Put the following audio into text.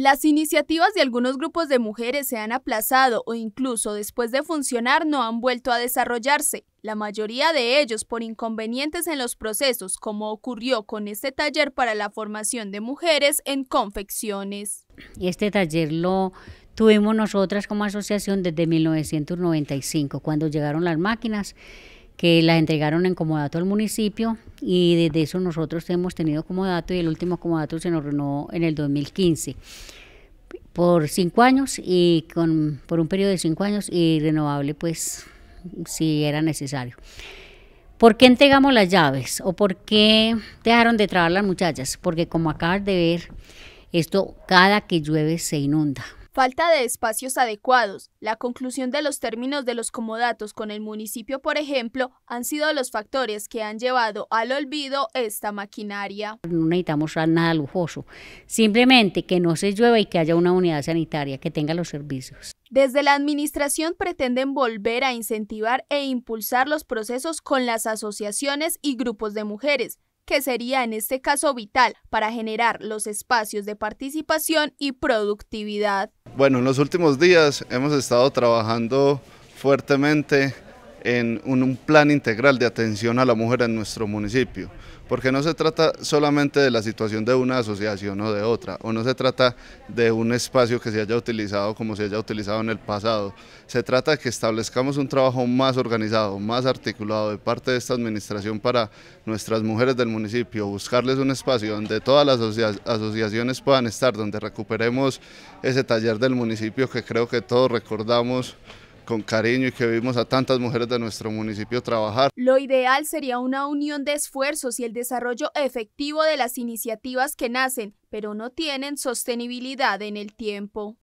Las iniciativas de algunos grupos de mujeres se han aplazado o incluso después de funcionar no han vuelto a desarrollarse, la mayoría de ellos por inconvenientes en los procesos, como ocurrió con este taller para la formación de mujeres en confecciones. este taller lo tuvimos nosotras como asociación desde 1995, cuando llegaron las máquinas que las entregaron en comodato al municipio y desde eso nosotros hemos tenido comodato y el último comodato se nos renovó en el 2015 por cinco años y por un periodo de cinco años y renovable pues si era necesario. ¿Por qué entregamos las llaves o por qué dejaron de trabajar las muchachas? Porque como acabas de ver, esto cada que llueve se inunda falta de espacios adecuados, la conclusión de los términos de los comodatos con el municipio, por ejemplo, han sido los factores que han llevado al olvido esta maquinaria. No necesitamos nada lujoso, simplemente que no se llueva y que haya una unidad sanitaria que tenga los servicios. Desde la administración pretenden volver a incentivar e impulsar los procesos con las asociaciones y grupos de mujeres, que sería en este caso vital para generar los espacios de participación y productividad. Bueno, en los últimos días hemos estado trabajando fuertemente en un, plan integral de atención a la mujer en nuestro municipio, porque no se trata solamente de la situación de una asociación o de otra, o no se trata de un espacio que se haya utilizado como se haya utilizado en el pasado, se trata de que establezcamos un trabajo más organizado, más articulado de parte de esta administración para nuestras mujeres del municipio, buscarles un espacio donde todas las asociaciones puedan estar, donde recuperemos ese taller del municipio que creo que todos recordamos con cariño y que vimos a tantas mujeres de nuestro municipio trabajar. Lo ideal sería una unión de esfuerzos y el desarrollo efectivo de las iniciativas que nacen, pero no tienen sostenibilidad en el tiempo.